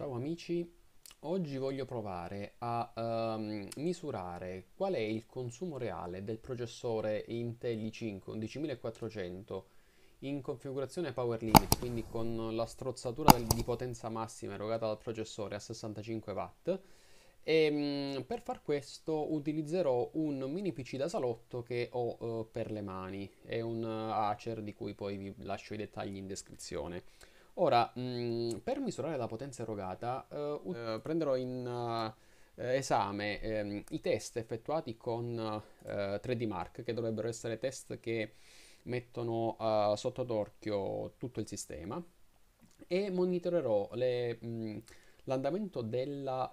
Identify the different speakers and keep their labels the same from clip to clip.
Speaker 1: Ciao amici, oggi voglio provare a um, misurare qual è il consumo reale del processore Intel i5 11400 in configurazione power limit, quindi con la strozzatura di potenza massima erogata dal processore a 65 watt e um, per far questo utilizzerò un mini PC da salotto che ho uh, per le mani, è un eh, Acer di cui poi vi lascio i dettagli in descrizione. Ora, mh, mm, per misurare la potenza erogata, eh, ut- eh, prenderò in eh, esame ehm, i test effettuati con eh, 3D Mark, che dovrebbero essere test che mettono eh, sotto d'orchio tutto il sistema, e monitorerò le, mh, mm, l'andamento della,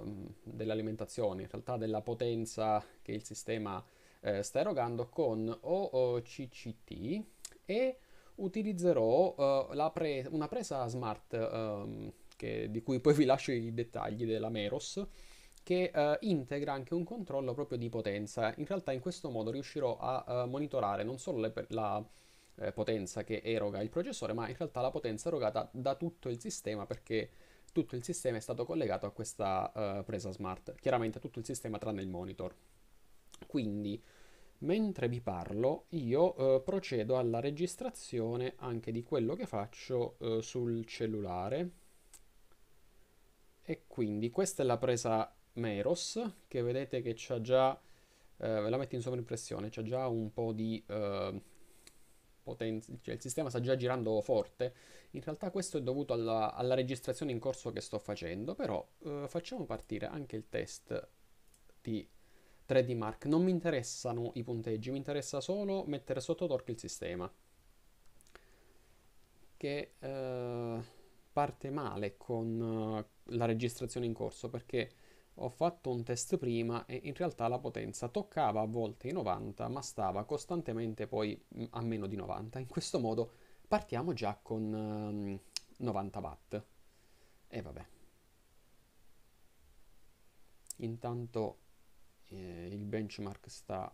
Speaker 1: ehm, dell'alimentazione, in realtà della potenza che il sistema eh, sta erogando con OCCT e utilizzerò uh, pre- una presa smart um, che, di cui poi vi lascio i dettagli della Meros che uh, integra anche un controllo proprio di potenza. In realtà in questo modo riuscirò a uh, monitorare non solo per- la eh, potenza che eroga il processore, ma in realtà la potenza erogata da tutto il sistema perché tutto il sistema è stato collegato a questa presa smart. Chiaramente tutto il sistema tranne il monitor. Quindi Mentre vi parlo io eh, procedo alla registrazione anche di quello che faccio eh, sul cellulare e quindi questa è la presa Meros che vedete che c'ha già, eh, ve la metto in sovraimpressione, c'ha già un po' di eh, potenza, cioè il sistema sta già girando forte, in realtà questo è dovuto alla, alla registrazione in corso che sto facendo, però eh, facciamo partire anche il test di 3D Mark. Non mi interessano i punteggi, mi interessa solo mettere sotto torque il sistema. Che eh, parte male con eh, la registrazione in corso perché ho fatto un test prima e in realtà la potenza toccava a volte i 90 ma stava costantemente poi mm, a meno di 90. In questo modo partiamo già con eh, 90 watt. E vabbè. Intanto eh, il benchmark sta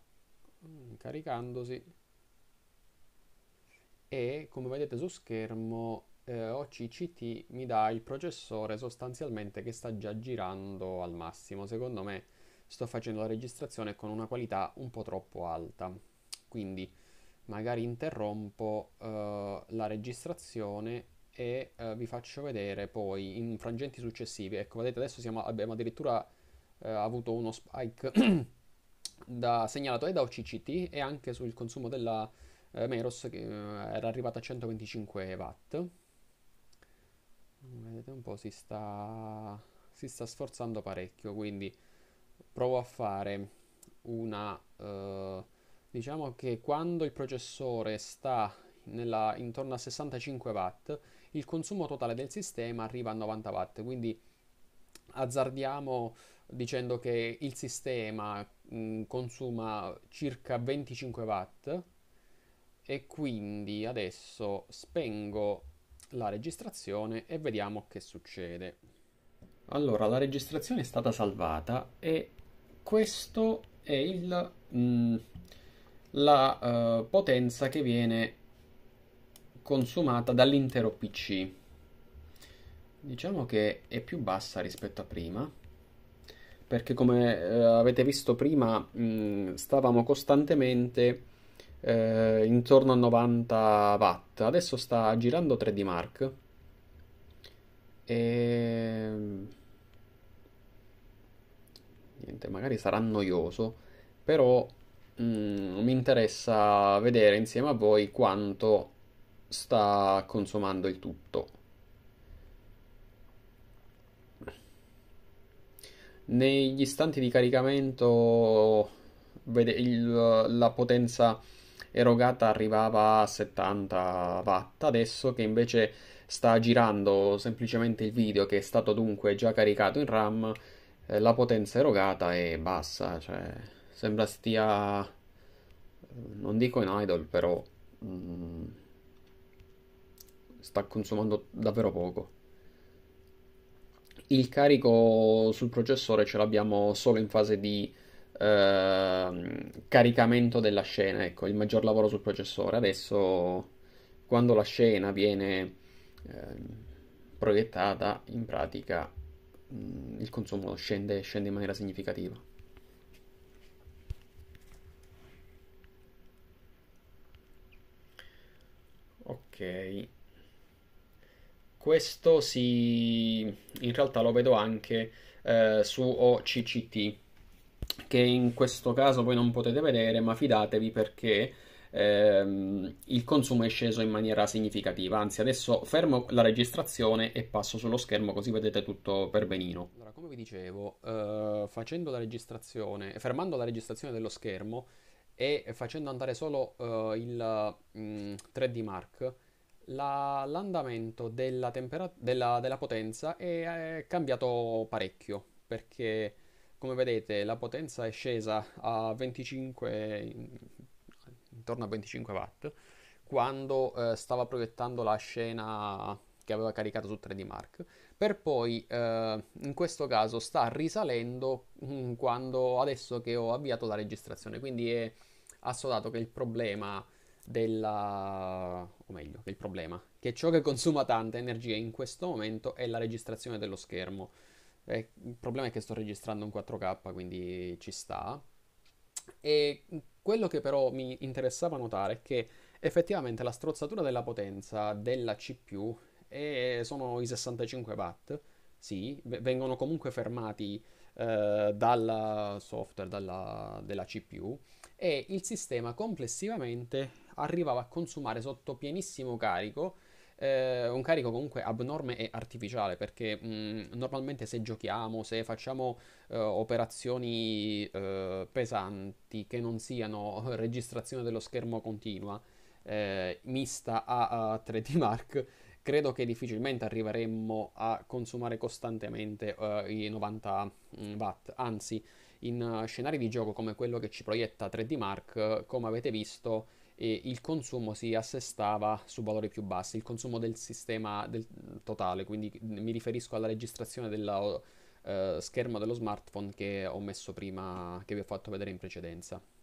Speaker 1: mm, caricandosi e come vedete su schermo eh, OCCT mi dà il processore sostanzialmente che sta già girando al massimo secondo me sto facendo la registrazione con una qualità un po' troppo alta quindi magari interrompo eh, la registrazione e eh, vi faccio vedere poi in frangenti successivi ecco vedete adesso siamo, abbiamo addirittura eh, avuto uno spike da, segnalato e da OCCT e anche sul consumo della eh, Meros che eh, era arrivato a 125 watt. Vedete un po', si sta, si sta sforzando parecchio, quindi provo a fare una... Eh, diciamo che quando il processore sta nella, intorno a 65 watt, il consumo totale del sistema arriva a 90 watt, quindi azzardiamo dicendo che il sistema mh, mm, consuma circa 25 watt e quindi adesso spengo la registrazione e vediamo che succede. Allora, la registrazione è stata salvata e questo è il, mh, mm, la uh, potenza che viene consumata dall'intero PC. Diciamo che è più bassa rispetto a prima, perché come eh, avete visto prima mh, mm, stavamo costantemente eh, intorno a 90 watt, adesso sta girando 3D Mark e ehm, niente, magari sarà noioso, però mh, mm, mi interessa vedere insieme a voi quanto sta consumando il tutto. negli istanti di caricamento vede, il, la potenza erogata arrivava a 70 watt, adesso che invece sta girando semplicemente il video che è stato dunque già caricato in RAM, eh, la potenza erogata è bassa, cioè sembra stia non dico in idle, però mh, mm, sta consumando davvero poco il carico sul processore ce l'abbiamo solo in fase di eh, caricamento della scena, ecco, il maggior lavoro sul processore. Adesso quando la scena viene eh, proiettata, in pratica mh, mm, il consumo scende, scende in maniera significativa. Ok. Questo si, in realtà lo vedo anche eh, su OCCT, che in questo caso voi non potete vedere, ma fidatevi perché ehm, il consumo è sceso in maniera significativa. Anzi, adesso fermo la registrazione e passo sullo schermo così vedete tutto per benino. Allora, come vi dicevo, eh, facendo la registrazione, fermando la registrazione dello schermo e facendo andare solo eh, il mh, mm, 3D Mark, la, l'andamento della, tempera- della, della potenza è, è, cambiato parecchio perché come vedete la potenza è scesa a 25 intorno a 25 watt quando eh, stava proiettando la scena che aveva caricato su 3D Mark per poi eh, in questo caso sta risalendo mm, quando adesso che ho avviato la registrazione quindi è assodato che il problema della, o meglio, del problema, che ciò che consuma tanta energia in questo momento è la registrazione dello schermo. Eh, il problema è che sto registrando in 4K, quindi ci sta. E quello che però mi interessava notare è che effettivamente la strozzatura della potenza della CPU è, eh, sono i 65 watt, sì, vengono comunque fermati eh, dal software dalla, della CPU e il sistema complessivamente arrivava a consumare sotto pienissimo carico eh, un carico comunque abnorme e artificiale perché mh, mm, normalmente se giochiamo, se facciamo eh, operazioni eh, pesanti che non siano registrazione dello schermo continua eh, mista a, a 3D Mark, credo che difficilmente arriveremmo a consumare costantemente eh, i 90 mm, watt, anzi in eh, scenari di gioco come quello che ci proietta 3D Mark, come avete visto, e il consumo si assestava su valori più bassi, il consumo del sistema del totale, quindi mi riferisco alla registrazione dello uh, eh, schermo dello smartphone che ho messo prima, che vi ho fatto vedere in precedenza.